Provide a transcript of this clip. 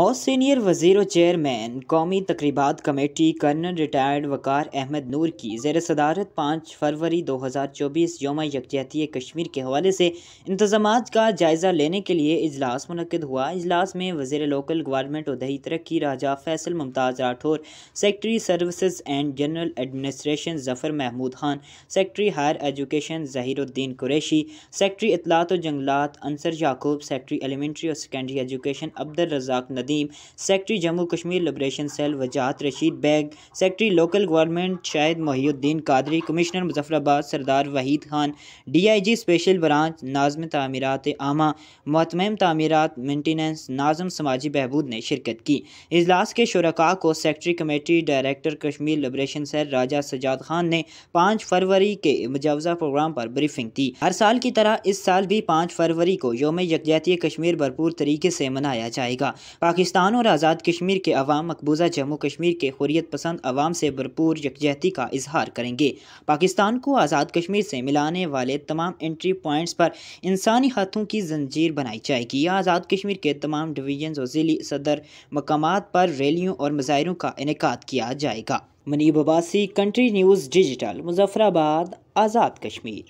senior वजीर chairman कौमी तकरीबा committee colonel retired Waqar Ahmed Noor की जेर सदारत पाँच फरवरी दो हज़ार चौबीस योम यकजहती कश्मीर के हवाले से इंतजाम का जायज़ा लेने के लिए इजलास मनद हुआ अजलास में वजीर लोकल गवर्नमेंट और दही तरक्की Raja Faisal Mumtaz Rathore secretary services and general administration Zafar Mahmood Khan secretary higher education Zahiruddin Qureshi secretary इतलात व जंगलात अंसर याकूब सेक्रटरी एलिमेंट्री और secondary education Abdul Razzaq Nadeem secretary Jammu Kashmir liberation cell Wajahat Rashid Baig secretary local government Shahid Mohiuddin Qadri commissioner Muzaffarabad Sardar Waheed Khan D I G special branch नाजम तमीरत आमा मतमम तमीरत मेंटेनेंस नाजम समाजी बहबूद ने शिरकत की अजलास के शुरा को secretary committee director Kashmir liberation cell Raja Sajjad Khan ने पाँच फरवरी के मुजवजा प्रोग्राम पर ब्रीफिंग दी हर साल की तरह इस साल भी पाँच फरवरी को योम यकजहती कश्मीर भरपूर तरीके से मनाया जाएगा पाकिस्तान और आज़ाद कश्मीर के अवाम मकबूजा जम्मू कश्मीर के हुरियत पसंद अवाम से भरपूर यकजहती का इजहार करेंगे पाकिस्तान को आज़ाद कश्मीर से मिलाने वाले तमाम एंट्री पॉइंट्स पर इंसानी हाथों की जंजीर बनाई जाएगी आज़ाद कश्मीर के तमाम डिवीजन और ज़िली सदर मकाम पर रैलियों और मजाहरों का इनका किया जाएगा Munib Abbasi country news digital Muzaffarabad Azad Kashmir